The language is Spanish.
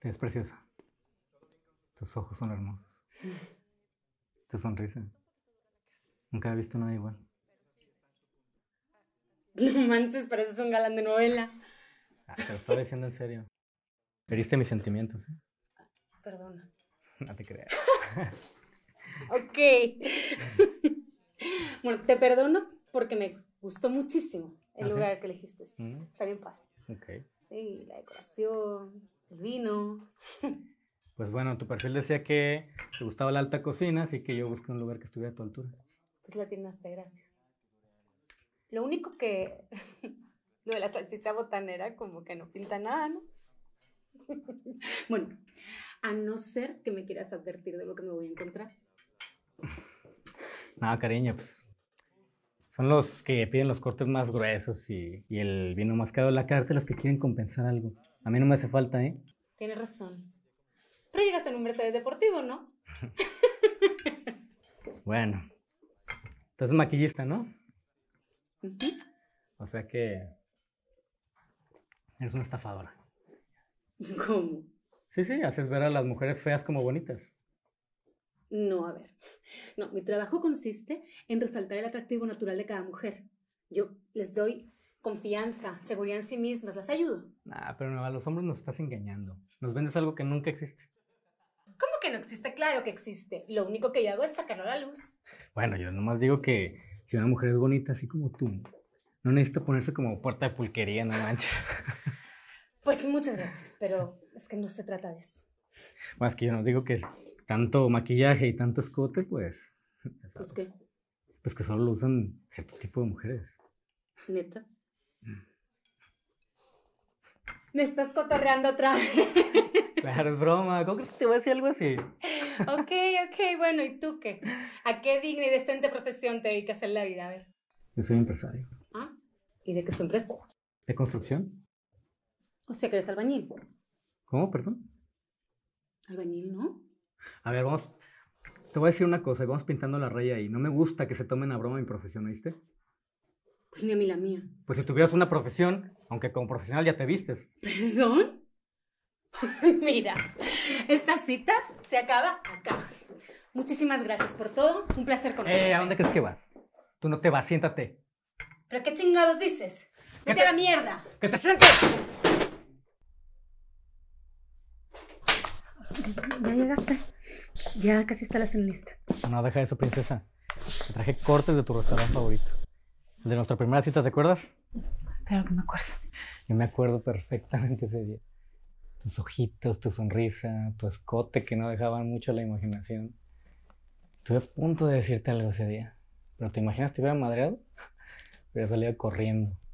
Es preciosa. Tus ojos son hermosos. Te sonrisa. Nunca he visto nada igual. No manches, pareces un galán de novela. Ah, te lo estaba diciendo en serio. Heriste mis sentimientos, ¿eh? Perdona. No te creas. ok. bueno, te perdono porque me gustó muchísimo el ¿Ah, lugar que elegiste. Mm. Está bien padre. Ok. Sí, la decoración, el vino. Pues bueno, tu perfil decía que te gustaba la alta cocina, así que yo busqué un lugar que estuviera a tu altura. Pues la de gracias. Lo único que. Lo de la salchicha botanera, como que no pinta nada, ¿no? Bueno, a no ser que me quieras advertir de lo que me voy a encontrar. Nada, no, cariño, pues. Son los que piden los cortes más gruesos y, el vino más caro de la carta los que quieren compensar algo. A mí no me hace falta, ¿eh? Tienes razón. Pero llegas en un Mercedes deportivo, ¿no? bueno. Entonces maquillista, ¿no? O sea que eres una estafadora. ¿Cómo? Sí, sí, haces ver a las mujeres feas como bonitas. No, a ver. No, mi trabajo consiste en resaltar el atractivo natural de cada mujer. Yo les doy confianza, seguridad en sí mismas. ¿Las ayudo? Ah, pero a los hombres nos estás engañando. Nos vendes algo que nunca existe. ¿Cómo que no existe? Claro que existe. Lo único que yo hago es sacarlo a la luz. Bueno, yo nomás digo que si una mujer es bonita así como tú, no necesita ponerse como puerta de pulquería, no manches. Pues muchas gracias, pero es que no se trata de eso. Bueno, es que yo no digo que tanto maquillaje y tanto escote, pues. ¿Pues qué? Pues que solo lo usan cierto tipo de mujeres. Neta. Mm. Me estás cotorreando otra vez. Claro, es broma. ¿Cómo que te voy a decir algo así? Ok, ok, bueno, ¿y tú qué? ¿A qué digna y decente profesión te dedicas en la vida? A ver. Yo soy empresario. ¿Ah? ¿Y de qué es empresa? De construcción. O sea que eres albañil. ¿Cómo, perdón? Albañil, ¿no? A ver, vamos. Te voy a decir una cosa, vamos pintando la raya ahí. No me gusta que se tomen a broma mi profesión, ¿oíste? Pues ni a mí la mía. Pues si tuvieras una profesión, aunque como profesional ya te vistes. ¿Perdón? Mira, esta cita se acaba acá. Muchísimas gracias por todo. Un placer eh, conocerte. Eh, ¿a dónde crees que vas? Tú no te vas, siéntate. ¿Pero qué chingados dices? ¡Vete a la mierda! ¡Que te sientes! Ya llegaste. Ya casi la en lista. No, deja eso, princesa. Te traje cortes de tu restaurante favorito. De nuestra primera cita, ¿te acuerdas? Claro que me acuerdo. Yo me acuerdo perfectamente ese día. Tus ojitos, tu sonrisa, tu escote que no dejaban mucho a la imaginación. Estuve a punto de decirte algo ese día. Pero ¿te imaginas te hubiera madreado? Hubiera salido corriendo.